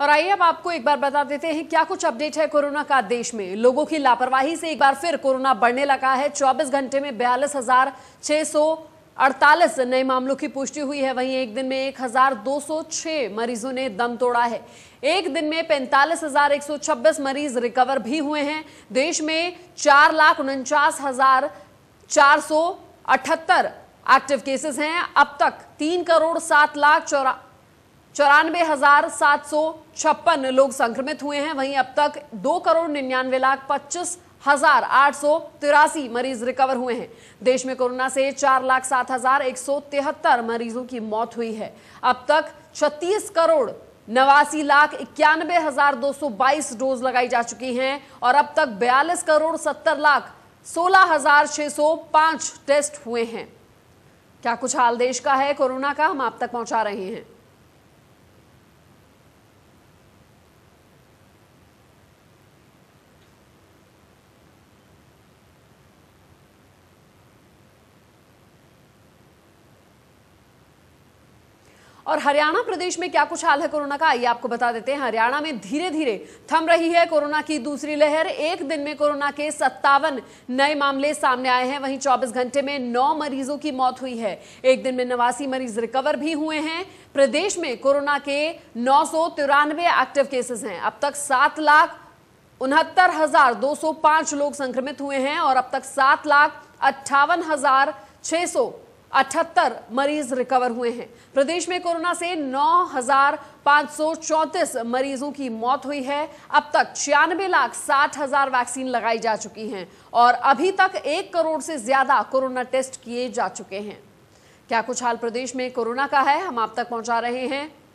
और आइए अब आपको एक बार बता देते हैं क्या कुछ अपडेट है कोरोना का देश में लोगों की लापरवाही से एक बार फिर कोरोना बढ़ने लगा है 24 घंटे में बयालीस हजार छह सौ अड़तालीस नए मामलों की पुष्टि हुई है वहीं एक दिन में एक हजार दो सौ छह मरीजों ने दम तोड़ा है एक दिन में पैंतालीस हजार एक सौ छब्बीस मरीज रिकवर भी हुए हैं देश में चार लाख उनचास हजार चार सौ अठहत्तर एक्टिव केसेस हैं अब तक तीन करोड़ सात लाख चौरा चौरानवे हजार सात सौ छप्पन लोग संक्रमित हुए हैं वहीं अब तक दो करोड़ निन्यानवे लाख पच्चीस हजार आठ सौ तिरासी मरीज रिकवर हुए हैं देश में कोरोना से चार लाख सात हजार एक सौ तिहत्तर मरीजों की मौत हुई है अब तक छत्तीस करोड़ नवासी लाख इक्यानबे हजार दो सौ बाईस डोज लगाई जा चुकी हैं और अब तक बयालीस करोड़ सत्तर लाख सोलह हजार छह सौ पांच टेस्ट हुए हैं क्या कुछ हाल देश का है कोरोना का हम आप तक पहुंचा रहे हैं और हरियाणा प्रदेश में क्या कुछ हाल है कोरोना का आइए आपको बता देते हैं हरियाणा में धीरे धीरे थम रही है कोरोना की दूसरी लहर एक दिन में कोरोना के सत्तावन नए मामले सामने आए हैं वहीं चौबीस घंटे में नौ मरीजों की मौत हुई है एक दिन में नवासी मरीज रिकवर भी हुए हैं प्रदेश में कोरोना के नौ एक्टिव केसेस हैं अब तक सात लाख उनहत्तर हजार दो सौ पांच लोग संक्रमित हुए हैं और अब तक सात लाख अट्ठावन हजार छह सौ अठहत्तर मरीज रिकवर हुए हैं प्रदेश में कोरोना से नौ हजार पांच सौ चौतीस मरीजों की मौत हुई है अब तक छियानबे लाख साठ हजार वैक्सीन लगाई जा चुकी हैं और अभी तक एक करोड़ से ज्यादा कोरोना टेस्ट किए जा चुके हैं क्या कुछ हाल प्रदेश में कोरोना का है हम आप तक पहुंचा रहे हैं